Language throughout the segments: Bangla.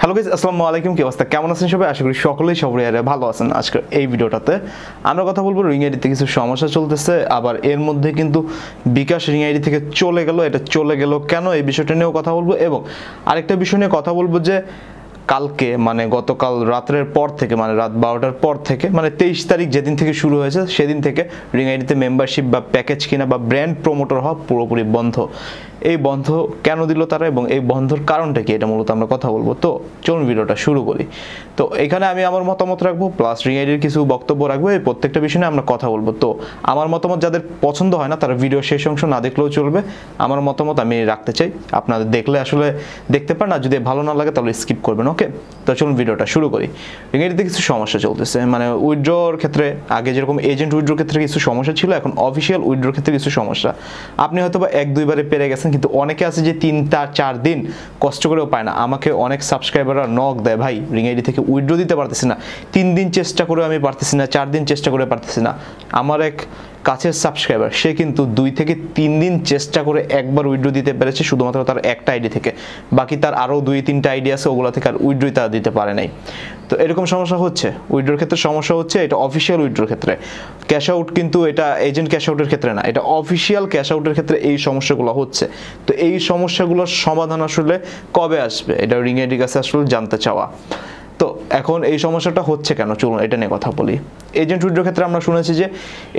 হ্যালো গাইজ আসসালামু আলাইকুম কি অবস্থা কেমন আছেন সবাই আশা করি সকলেই সবাই আরে ভালো আছেন আজকে এই ভিডিওটাতে আমরা কথা বলবো রিং আইডিতে কিছু সমস্যা চলতেছে আবার এর মধ্যে কিন্তু বিকাশ রিং আইডি থেকে চলে গেল এটা চলে গেল কেন এই বিষয়টা নিয়েও কথা বলবো এবং আরেকটা বিষয় নিয়ে কথা বলবো যে কালকে মানে গতকাল রাত্রের পর থেকে মানে রাত বারোটার পর থেকে মানে তেইশ তারিখ যেদিন থেকে শুরু হয়েছে সেদিন থেকে রিং আইডিতে মেম্বারশিপ বা প্যাকেজ কিনা বা ব্র্যান্ড প্রমোটর হওয়া পুরোপুরি বন্ধ এই বন্ধ কেন দিল তারা এবং এই বন্ধর কারণটা কি এটা মূলত আমরা কথা বলবো তো চলুন ভিডিওটা শুরু করি তো এখানে আমি আমার মতামত রাখবো প্লাস আইডির কিছু বক্তব্য রাখবো এই প্রত্যেকটা বিষয়ে আমরা কথা বলবো তো আমার মতামত যাদের পছন্দ হয় না তারা ভিডিও শেষ অংশ না দেখলেও চলবে আমার মতামত আমি রাখতে চাই আপনাদের দেখলে আসলে দেখতে পারেন আর যদি ভালো না লাগে তাহলে স্কিপ করবেন ওকে তো চলুন ভিডিওটা শুরু করি আইডিতে কিছু সমস্যা চলতেছে মানে উইড্রোর ক্ষেত্রে আগে যেরকম এজেন্ট উইড্রোর ক্ষেত্রে কিছু সমস্যা ছিল এখন অফিসিয়াল উইড্রোর ক্ষেত্রে কিছু সমস্যা আপনি হয়তো বা এক দুইবারে পেরে গেছেন পাচ্ছেন কিন্তু অনেকে আছে যে তিনটা চার দিন কষ্ট করেও পায় না আমাকে অনেক সাবস্ক্রাইবাররা নক দেয় ভাই রিং আইডি থেকে উইড্রো দিতে পারতেছি না তিন দিন চেষ্টা করেও আমি পারতেছি না চার দিন চেষ্টা করে পারতেছি না আমার এক কাছের সাবস্ক্রাইবার সে কিন্তু দুই থেকে তিন দিন চেষ্টা করে একবার উইড্রো দিতে পেরেছে শুধুমাত্র তার একটা আইডি থেকে বাকি তার আরও দুই তিনটা আইডি আছে ওগুলো থেকে আর উইড্রোই তারা দিতে পারে নাই তো এরকম সমস্যা হচ্ছে উইড্রোর ক্ষেত্রে সমস্যা হচ্ছে এটা অফিসিয়াল উইড্রোর ক্ষেত্রে ক্যাশ আউট কিন্তু এটা এজেন্ট ক্যাশ আউটের ক্ষেত্রে না এটা অফিসিয়াল ক্যাশ আউটের ক্ষেত্রে এই সমস্যাগুলো হচ্ছে তো এই সমস্যাগুলোর সমাধান আসলে কবে আসবে এটা এডি কাছে আসলে জানতে চাওয়া তো এখন এই সমস্যাটা হচ্ছে কেন চলুন এটা নিয়ে কথা বলি এজেন্ট উইড্রোর ক্ষেত্রে আমরা শুনেছি যে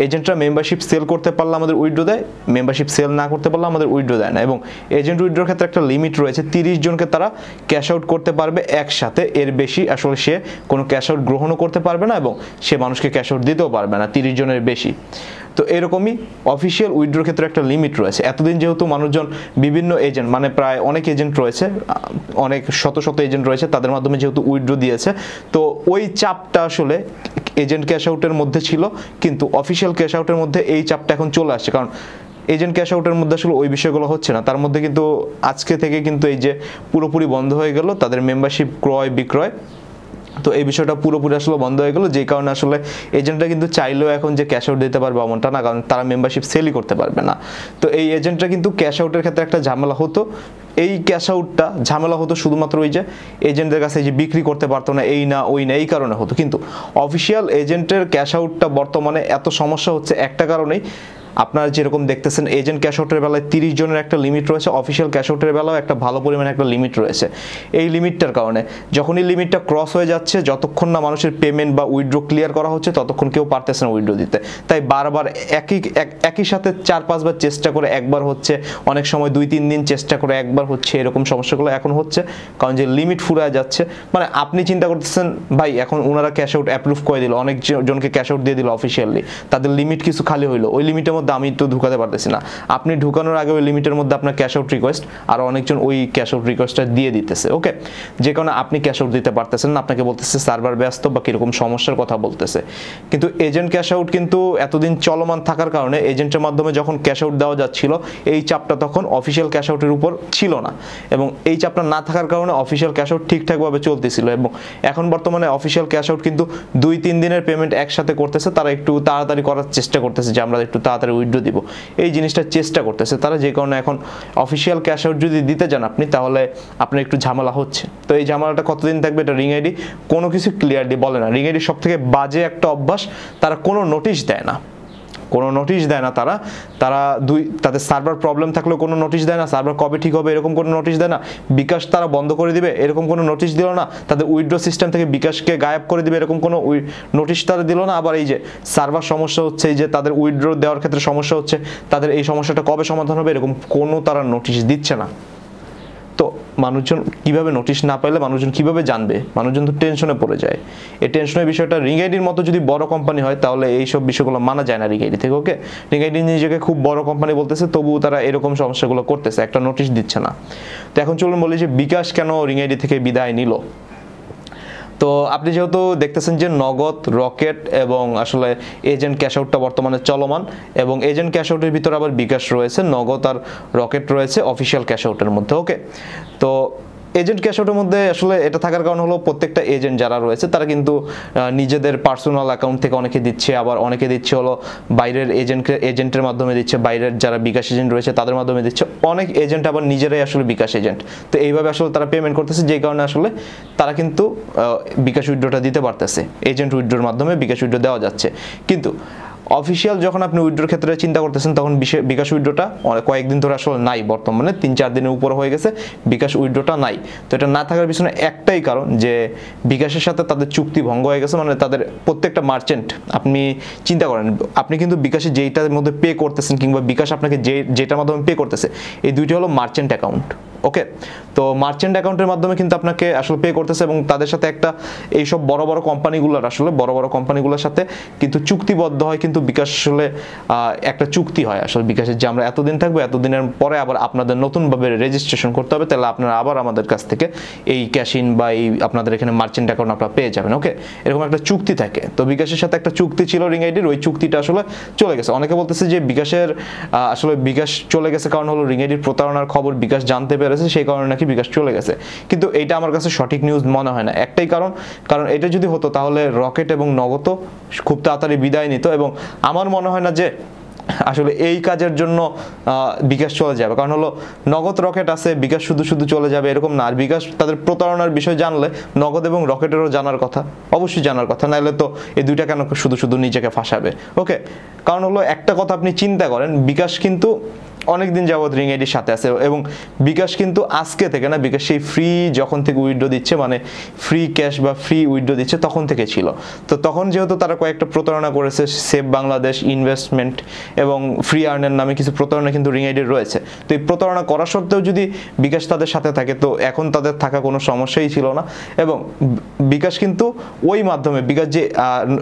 এজেন্টরা মেম্বারশিপ সেল করতে পারলে আমাদের উইড্রো দেয় মেম্বারশিপ সেল না করতে পারলে আমাদের উইড্রো দেয় না এবং এজেন্ট উইড্রোর ক্ষেত্রে একটা লিমিট রয়েছে তিরিশ জনকে তারা ক্যাশ আউট করতে পারবে একসাথে এর বেশি আসলে সে কোনো ক্যাশ আউট গ্রহণও করতে পারবে না এবং সে মানুষকে ক্যাশ আউট দিতেও পারবে না তিরিশ জনের বেশি তো এরকমই অফিসিয়াল উইড্রোর ক্ষেত্রে একটা লিমিট রয়েছে এতদিন যেহেতু মানুষজন বিভিন্ন এজেন্ট মানে প্রায় অনেক এজেন্ট রয়েছে অনেক শত শত এজেন্ট রয়েছে তাদের মাধ্যমে যেহেতু উইড্রো দিয়ে দিয়েছে তো ওই চাপটা আসলে এজেন্ট ক্যাশ আউটের মধ্যে ছিল কিন্তু অফিসিয়াল ক্যাশ আউটের মধ্যে এই চাপটা এখন চলে আসছে কারণ এজেন্ট ক্যাশ আউটের মধ্যে আসলে ওই বিষয়গুলো হচ্ছে না তার মধ্যে কিন্তু আজকে থেকে কিন্তু এই যে পুরোপুরি বন্ধ হয়ে গেল তাদের মেম্বারশিপ ক্রয় বিক্রয় তো এই বিষয়টা পুরোপুরি আসলে বন্ধ হয়ে গেলো যেই কারণে আসলে এজেন্টরা কিন্তু চাইলেও এখন যে ক্যাশ আউট দিতে পারবে অমনটা না কারণ তারা মেম্বারশিপ সেলই করতে পারবে না তো এই এজেন্টরা কিন্তু ক্যাশ আউটের ক্ষেত্রে একটা ঝামেলা হতো এই ক্যাশ আউটটা ঝামেলা হতো শুধুমাত্র ওই যে এজেন্টদের কাছে যে বিক্রি করতে পারতো না এই না ওই না এই কারণে হতো কিন্তু অফিসিয়াল এজেন্টের ক্যাশ আউটটা বর্তমানে এত সমস্যা হচ্ছে একটা কারণেই আপনারা যেরকম দেখতেছেন এজেন্ট ক্যাশ আউটের বেলায় তিরিশ জনের একটা লিমিট রয়েছে অফিসিয়াল ক্যাশ আউটের বেলাও একটা ভালো পরিমাণে একটা লিমিট রয়েছে এই লিমিটটার কারণে যখনই লিমিটটা ক্রস হয়ে যাচ্ছে যতক্ষণ না মানুষের পেমেন্ট বা উইড্রো ক্লিয়ার করা হচ্ছে ততক্ষণ কেউ পারতেছে না উইড্রো দিতে তাই বারবার একই একই সাথে চার পাঁচবার চেষ্টা করে একবার হচ্ছে অনেক সময় দুই তিন দিন চেষ্টা করে একবার হচ্ছে এরকম সমস্যাগুলো এখন হচ্ছে কারণ যে লিমিট ফুরায় যাচ্ছে মানে আপনি চিন্তা করতেছেন ভাই এখন ওনারা ক্যাশ আউট অ্যাপ্রুভ করে দিল অনেক জনকে ক্যাশ আউট দিয়ে দিল অফিসিয়ালি তাদের লিমিট কিছু খালি হইলো ওই লিমিটের মধ্যে আমি তো ঢুকাতে পারতেছি না আপনি ঢুকানোর আগে ওই লিমিটের মধ্যে আপনার ক্যাশ আউট রিকোয়েস্ট আর অনেকজন ওই ক্যাশ আউট রিকোয়েস্টটা দিয়ে দিতেছে ওকে যে কারণে আপনি ক্যাশ আউট দিতে পারতেছেন না আপনাকে বলতেছে সার্ভার ব্যস্ত বা কীরকম সমস্যার কথা বলতেছে কিন্তু এজেন্ট ক্যাশ আউট কিন্তু এতদিন চলমান থাকার কারণে এজেন্টের মাধ্যমে যখন ক্যাশ আউট দেওয়া যাচ্ছিল এই চাপটা তখন অফিসিয়াল ক্যাশ আউটের উপর ছিল না এবং এই চাপটা না থাকার কারণে অফিসিয়াল ক্যাশ আউট ঠিকঠাকভাবে চলতেছিল এবং এখন বর্তমানে অফিসিয়াল ক্যাশ আউট কিন্তু দুই তিন দিনের পেমেন্ট একসাথে করতেছে তারা একটু তাড়াতাড়ি করার চেষ্টা করতেছে যে আমরা একটু তাড়াতাড়ি তাদের উইথড্রো দিব এই জিনিসটা চেষ্টা করতেছে তারা যে কারণে এখন অফিসিয়াল ক্যাশ আউট যদি দিতে যান আপনি তাহলে আপনার একটু ঝামেলা হচ্ছে তো এই ঝামেলাটা কতদিন থাকবে এটা রিং আইডি কোনো কিছু ক্লিয়ারলি বলে না রিং আইডি সব থেকে বাজে একটা অভ্যাস তারা কোনো নোটিশ দেয় না কোনো নোটিশ দেয় না তারা তারা দুই তাদের সার্ভার প্রবলেম থাকলেও কোনো নোটিশ দেয় না সার্ভার কবে ঠিক হবে এরকম কোনো নোটিশ দেয় না বিকাশ তারা বন্ধ করে দিবে এরকম কোনো নোটিশ দিল না তাদের উইড্রো সিস্টেম থেকে বিকাশকে গায়ব করে দিবে এরকম কোনো নোটিশ তারা দিল না আবার এই যে সার্ভার সমস্যা হচ্ছে এই যে তাদের উইড্রো দেওয়ার ক্ষেত্রে সমস্যা হচ্ছে তাদের এই সমস্যাটা কবে সমাধান হবে এরকম কোনো তারা নোটিশ দিচ্ছে না মানুষজন কিভাবে নোটিশ না পাইলে মানুষজন কিভাবে জানবে মানুষজন তো টেনশনে পড়ে যায় এই টেনশনের বিষয়টা রিং আইডির মতো যদি বড় কোম্পানি হয় তাহলে এই সব বিষয়গুলো মানা যায় না রিং আইডি থেকে ওকে রিং আইডি নিজেকে খুব বড় কোম্পানি বলতেছে তবুও তারা এরকম সমস্যাগুলো করতেছে একটা নোটিশ দিচ্ছে না তো এখন চলুন বলি যে বিকাশ কেন রিং আইডি থেকে বিদায় নিল তো আপনি যেহেতু দেখতেছেন যে নগদ রকেট এবং আসলে এজেন্ট ক্যাশ আউটটা বর্তমানে চলমান এবং এজেন্ট ক্যাশ আউটের ভিতরে আবার বিকাশ রয়েছে নগদ আর রকেট রয়েছে অফিসিয়াল ক্যাশ আউটের মধ্যে ওকে তো এজেন্ট ক্যাশ আউটের মধ্যে আসলে এটা থাকার কারণ হলো প্রত্যেকটা এজেন্ট যারা রয়েছে তারা কিন্তু নিজেদের পার্সোনাল অ্যাকাউন্ট থেকে অনেকে দিচ্ছে আবার অনেকে দিচ্ছে হলো বাইরের এজেন্টকে এজেন্টের মাধ্যমে দিচ্ছে বাইরের যারা বিকাশ এজেন্ট রয়েছে তাদের মাধ্যমে দিচ্ছে অনেক এজেন্ট আবার নিজেরাই আসলে বিকাশ এজেন্ট তো এইভাবে আসলে তারা পেমেন্ট করতেছে যে কারণে আসলে তারা কিন্তু বিকাশ উইড্রোটা দিতে পারতেছে এজেন্ট উইড্রোর মাধ্যমে বিকাশ উইড্রো দেওয়া যাচ্ছে কিন্তু অফিসিয়াল যখন আপনি উইড্রোর ক্ষেত্রে চিন্তা করতেছেন তখন বিকাশ উইড্রোটা কয়েকদিন ধরে আসলে নাই বর্তমানে তিন চার দিনের উপর হয়ে গেছে বিকাশ উইড্রোটা নাই তো এটা না থাকার পিছনে একটাই কারণ যে বিকাশের সাথে তাদের চুক্তি ভঙ্গ হয়ে গেছে মানে তাদের প্রত্যেকটা মার্চেন্ট আপনি চিন্তা করেন আপনি কিন্তু বিকাশে যেইটার মধ্যে পে করতেছেন কিংবা বিকাশ আপনাকে যে যেটার মাধ্যমে পে করতেছে এই দুইটি হলো মার্চেন্ট অ্যাকাউন্ট ওকে তো মার্চেন্ট অ্যাকাউন্টের মাধ্যমে কিন্তু আপনাকে আসলে পে করতেছে এবং তাদের সাথে একটা এইসব বড় বড় কোম্পানিগুলোর আসলে বড় বড় কোম্পানিগুলোর সাথে কিন্তু চুক্তিবদ্ধ হয় কিন্তু বিকাশ আসলে একটা চুক্তি হয় আসলে বিকাশের যে আমরা এতদিন থাকবো এতদিনের পরে আবার আপনাদের নতুনভাবে রেজিস্ট্রেশন করতে হবে তাহলে আপনারা আবার আমাদের কাছ থেকে এই ক্যাশিন বা এই আপনাদের এখানে মার্চেন্ট অ্যাকাউন্ট আপনারা পেয়ে যাবেন ওকে এরকম একটা চুক্তি থাকে তো বিকাশের সাথে একটা চুক্তি ছিল রিং আইডির ওই চুক্তিটা আসলে চলে গেছে অনেকে বলতেছে যে বিকাশের আসলে বিকাশ চলে গেছে কারণ হলো রিং আইডির প্রতারণার খবর বিকাশ জানতে পেরেছে সেই কারণে নাকি বিকাশ চলে গেছে কিন্তু এটা আমার কাছে সঠিক নিউজ মনে হয় না একটাই কারণ কারণ এটা যদি হতো তাহলে রকেট এবং নগদ খুব তাড়াতাড়ি বিদায় নিত এবং আমার মনে হয় না যে আসলে এই কাজের জন্য বিকাশ চলে যাবে কারণ হলো নগদ রকেট আছে বিকাশ শুধু শুধু চলে যাবে এরকম না আর বিকাশ তাদের প্রতারণার বিষয় জানলে নগদ এবং রকেটেরও জানার কথা অবশ্যই জানার কথা নাহলে তো এই দুইটা কেন শুধু শুধু নিজেকে ফাঁসাবে ওকে কারণ হলো একটা কথা আপনি চিন্তা করেন বিকাশ কিন্তু অনেক দিন যাবৎ রিং আইডির সাথে আছে এবং বিকাশ কিন্তু আজকে থেকে না বিকাশ সেই ফ্রি যখন থেকে উইড্রো দিচ্ছে মানে ফ্রি ক্যাশ বা ফ্রি উইড্রো দিচ্ছে তখন থেকে ছিল তো তখন যেহেতু তারা কয়েকটা প্রতারণা করেছে সেভ বাংলাদেশ ইনভেস্টমেন্ট এবং ফ্রি আর্নের নামে কিছু প্রতারণা কিন্তু রিং আইডির রয়েছে তো এই প্রতারণা করা সত্ত্বেও যদি বিকাশ তাদের সাথে থাকে তো এখন তাদের থাকা কোনো সমস্যাই ছিল না এবং বিকাশ কিন্তু ওই মাধ্যমে বিকাশ যে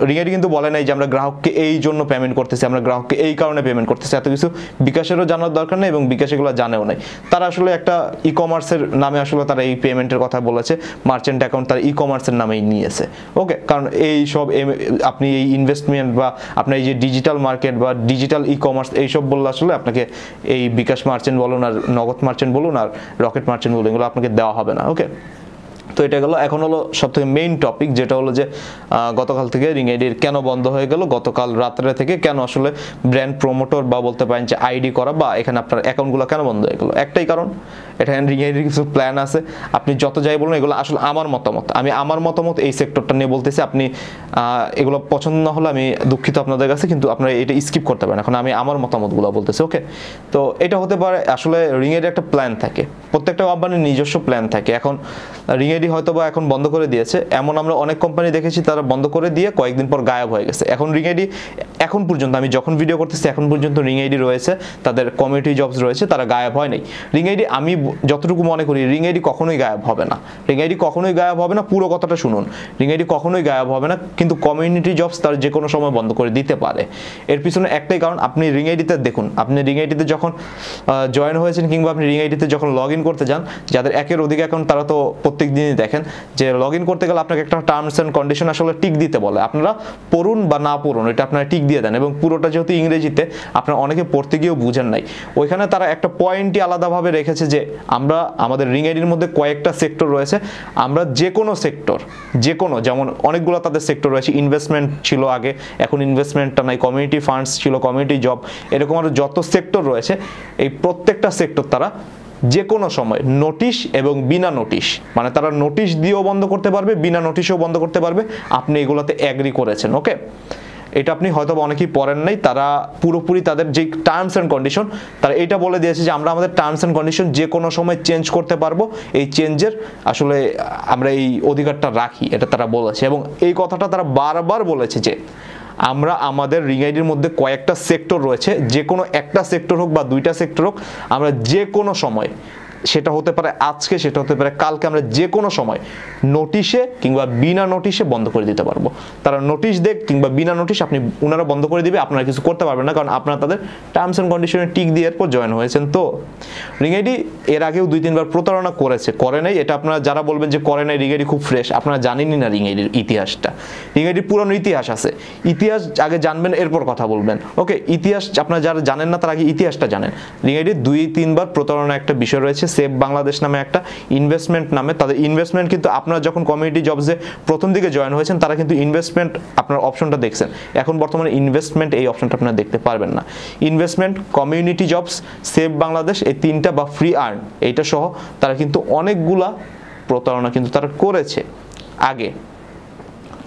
রিং আইডি কিন্তু বলে নাই যে আমরা গ্রাহককে এই জন্য পেমেন্ট করতেছি আমরা গ্রাহককে এই কারণে পেমেন্ট করতেছি এত কিছু বিকাশেরও জানা জানার দরকার নেই এবং বিকাশ এগুলো জানেও নাই তারা আসলে একটা ই কমার্সের নামে আসলে তারা এই পেমেন্টের কথা বলেছে মার্চেন্ট অ্যাকাউন্ট তারা ই কমার্সের নামেই নিয়েছে ওকে কারণ এই সব আপনি এই ইনভেস্টমেন্ট বা আপনার এই যে ডিজিটাল মার্কেট বা ডিজিটাল ই কমার্স এইসব বললে আসলে আপনাকে এই বিকাশ মার্চেন্ট বলুন আর নগদ মার্চেন্ট বলুন আর রকেট মার্চেন্ট বলুন এগুলো আপনাকে দেওয়া হবে না ওকে তো এটা গেল এখন হলো সবথেকে মেইন টপিক যেটা হলো যে গতকাল থেকে রিং আইডির কেন বন্ধ হয়ে গেল গতকাল রাত্রে থেকে কেন আসলে ব্র্যান্ড প্রমোটর বা বলতে পারেন যে আইডি করা বা এখানে আপনার অ্যাকাউন্টগুলো কেন বন্ধ হয়ে গেল একটাই কারণ এটা ইঞ্জিনিয়ারিং কিছু প্ল্যান আছে আপনি যত যাই বলুন এগুলো আসলে আমার মতামত আমি আমার মতামত এই সেক্টরটা নিয়ে বলতেছি আপনি এগুলো পছন্দ না হলে আমি দুঃখিত আপনাদের কাছে কিন্তু আপনারা এটা স্কিপ করতে পারেন এখন আমি আমার মতামতগুলো বলতেছি ওকে তো এটা হতে পারে আসলে রিঙের একটা প্ল্যান থাকে প্রত্যেকটা কোম্পানির নিজস্ব প্ল্যান থাকে এখন রিংয়েডি হয়তো বা এখন বন্ধ করে দিয়েছে এমন আমরা অনেক কোম্পানি দেখেছি তারা বন্ধ করে দিয়ে কয়েকদিন পর গায়েব হয়ে গেছে এখন রিঙেডি এখন পর্যন্ত আমি যখন ভিডিও করতেছি এখন পর্যন্ত রিঙেডি রয়েছে তাদের কমিউনিটি জবস রয়েছে তারা গায়েব হয় নাই রিংয়েডি আমি যতটুকু মনে করি রিং আইডি কখনোই গায়েব হবে না রিং আইডি কখনোই গায়েব হবে না পুরো কথাটা শুনুন রিং আইডি কখনোই গায়েব হবে না কিন্তু কমিউনিটি জবস তার যে কোনো সময় বন্ধ করে দিতে পারে এর পিছনে একটাই কারণ আপনি রিং আইডিতে দেখুন আপনি রিং আইডিতে যখন জয়েন হয়েছেন কিংবা আপনি রিং আইডিতে যখন লগ ইন করতে যান যাদের একের অধিক অ্যাকাউন্ট তারা তো প্রত্যেক দিনই দেখেন যে লগ ইন করতে গেলে আপনাকে একটা টার্মস অ্যান্ড কন্ডিশন আসলে টিক দিতে বলে আপনারা পড়ুন বা না পড়ুন এটা আপনারা টিক দিয়ে দেন এবং পুরোটা যেহেতু ইংরেজিতে আপনারা অনেকে পড়তে গিয়েও বুঝেন নাই ওইখানে তারা একটা পয়েন্টই আলাদাভাবে রেখেছে যে আমরা আমাদের রিং আইডির মধ্যে কয়েকটা সেক্টর রয়েছে আমরা যে কোনো সেক্টর যে কোনো যেমন অনেকগুলো তাদের সেক্টর রয়েছে ইনভেস্টমেন্ট ছিল আগে এখন ইনভেস্টমেন্টটা নাই কমিউনিটি ফান্ডস ছিল কমিউনিটি জব এরকম আরও যত সেক্টর রয়েছে এই প্রত্যেকটা সেক্টর তারা যে কোনো সময় নোটিশ এবং বিনা নোটিশ মানে তারা নোটিশ দিয়েও বন্ধ করতে পারবে বিনা নোটিশেও বন্ধ করতে পারবে আপনি এগুলোতে অ্যাগ্রি করেছেন ওকে এটা আপনি হয়তো অনেকেই পড়েন নাই তারা পুরোপুরি তাদের যে টার্মস অ্যান্ড কন্ডিশন তারা এটা বলে দিয়েছে যে আমরা আমাদের টার্মস অ্যান্ড কন্ডিশন যে কোনো সময় চেঞ্জ করতে পারবো এই চেঞ্জের আসলে আমরা এই অধিকারটা রাখি এটা তারা বলেছে এবং এই কথাটা তারা বারবার বলেছে যে আমরা আমাদের রিং আইডির মধ্যে কয়েকটা সেক্টর রয়েছে যে কোনো একটা সেক্টর হোক বা দুইটা সেক্টর হোক আমরা যে কোনো সময় সেটা হতে পারে আজকে সেটা হতে পারে কালকে আমরা যে কোনো সময় নোটিশে কিংবা বিনা নোটিশে বন্ধ করে দিতে পারবো তারা নোটিশ দেখ কিংবা বিনা নোটিশ আপনি ওনারা বন্ধ করে দিবে আপনারা কিছু করতে পারবেন না কারণ আপনারা তাদের টার্মস অ্যান্ড কন্ডিশনে টিক দিয়ে এরপর জয়েন হয়েছেন তো রিং আইডি এর আগেও দুই তিনবার প্রতারণা করেছে করে নাই এটা আপনারা যারা বলবেন যে করে নাই রিঙ্গারি খুব ফ্রেশ আপনারা জানেনই না রিঙ্গাইডির ইতিহাসটা রিঙ্গাইডির পুরনো ইতিহাস আছে ইতিহাস আগে জানবেন এরপর কথা বলবেন ওকে ইতিহাস আপনারা যারা জানেন না তার আগে ইতিহাসটা জানেন রিঙ্গারির দুই তিনবার প্রতারণা একটা বিষয় রয়েছে সেফ বাংলাদেশ নামে একটা ইনভেস্টমেন্ট নামে তাদের ইনভেস্টমেন্ট কিন্তু আপনারা যখন কমিউনিটি জবসে প্রথম দিকে জয়েন হয়েছেন তারা কিন্তু ইনভেস্টমেন্ট আপনার অপশনটা দেখছেন এখন বর্তমানে ইনভেস্টমেন্ট এই অপশনটা আপনারা দেখতে পারবেন না investment community jobs safe Bangladesh এই তিনটা বা ফ্রি আর্ন এইটা সহ তারা কিন্তু অনেকগুলা প্রতারণা কিন্তু তারা করেছে আগে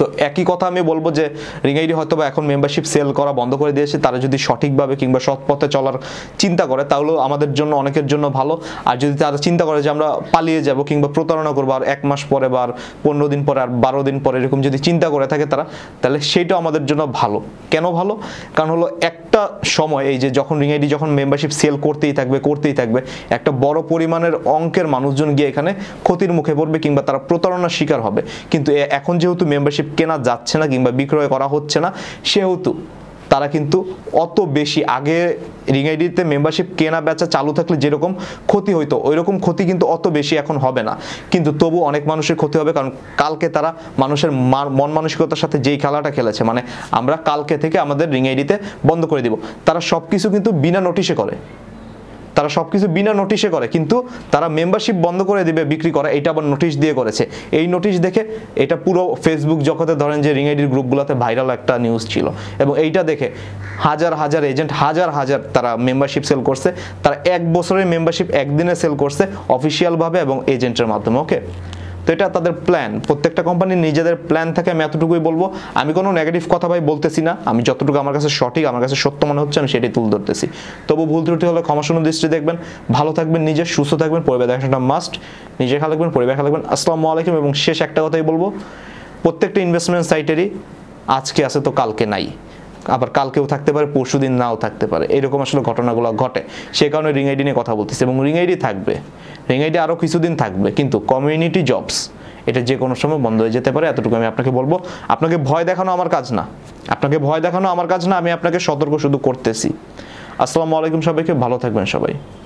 তো একই কথা আমি বলবো যে রিং আইডি হয়তো বা এখন মেম্বারশিপ সেল করা বন্ধ করে দিয়েছে তারা যদি সঠিকভাবে কিংবা সৎ পথে চলার চিন্তা করে তাহলেও আমাদের জন্য অনেকের জন্য ভালো আর যদি তারা চিন্তা করে যে আমরা পালিয়ে যাব কিংবা প্রতারণা করবো আর এক মাস পরে বা পনেরো দিন পরে আর বারো দিন পরে এরকম যদি চিন্তা করে থাকে তারা তাহলে সেটাও আমাদের জন্য ভালো কেন ভালো কারণ হলো এক একটা সময় এই যে যখন রিং আইডি যখন মেম্বারশিপ সেল করতেই থাকবে করতেই থাকবে একটা বড় পরিমাণের অঙ্কের মানুষজন গিয়ে এখানে ক্ষতির মুখে পড়বে কিংবা তারা প্রতারণার শিকার হবে কিন্তু এখন যেহেতু মেম্বারশিপ কেনা যাচ্ছে না কিংবা বিক্রয় করা হচ্ছে না সেহেতু তারা কিন্তু অত বেশি আগে রিং আইডিতে মেম্বারশিপ কেনা বেচা চালু থাকলে যেরকম ক্ষতি হইতো ওই রকম ক্ষতি কিন্তু অত বেশি এখন হবে না কিন্তু তবু অনেক মানুষের ক্ষতি হবে কারণ কালকে তারা মানুষের মন মানসিকতার সাথে যেই খেলাটা খেলেছে মানে আমরা কালকে থেকে আমাদের রিং আইডিতে বন্ধ করে দিব তারা সব কিছু কিন্তু বিনা নোটিশে করে তারা সব কিছু বিনা নোটিশে করে কিন্তু তারা মেম্বারশিপ বন্ধ করে দিবে বিক্রি করা এটা আবার নোটিশ দিয়ে করেছে এই নোটিশ দেখে এটা পুরো ফেসবুক জগতে ধরেন যে রিং আইডির গ্রুপগুলোতে ভাইরাল একটা নিউজ ছিল এবং এইটা দেখে হাজার হাজার এজেন্ট হাজার হাজার তারা মেম্বারশিপ সেল করছে তারা এক বছরের মেম্বারশিপ একদিনে সেল করছে অফিসিয়ালভাবে এবং এজেন্টের মাধ্যমে ওকে তো এটা তাদের প্ল্যান প্রত্যেকটা কোম্পানির নিজেদের প্ল্যান থাকে আমি এতটুকুই বলবো আমি কোনো নেগেটিভ কথা ভাই বলতেছি না আমি যতটুকু আমার কাছে সঠিক আমার কাছে সত্য মনে হচ্ছে আমি সেটি তুলে ধরতেছি তবু ভুল ত্রুটি হলে ক্ষমাসূন্য দৃষ্টি দেখবেন ভালো থাকবেন নিজে সুস্থ থাকবেন পরিবার দেখাটা মাস্ট নিজে খেয়াল রাখবেন পরিবার খেয়াল রাখবেন আসসালামু আলাইকুম এবং শেষ একটা কথাই বলবো প্রত্যেকটা ইনভেস্টমেন্ট সাইটেরই আজকে আছে তো কালকে নাই আবার কালকেও থাকতে পারে পরশু দিন নাও থাকতে পারে এরকম আসলে ঘটনাগুলো ঘটে সে কারণে রিং আইডি নিয়ে কথা বলতেছে এবং রিং আইডি থাকবে রিং আইডি আরও কিছুদিন থাকবে কিন্তু কমিউনিটি জবস এটা যে কোনো সময় বন্ধ হয়ে যেতে পারে এতটুকু আমি আপনাকে বলবো আপনাকে ভয় দেখানো আমার কাজ না আপনাকে ভয় দেখানো আমার কাজ না আমি আপনাকে সতর্ক শুধু করতেছি আসসালামু আলাইকুম সবাইকে ভালো থাকবেন সবাই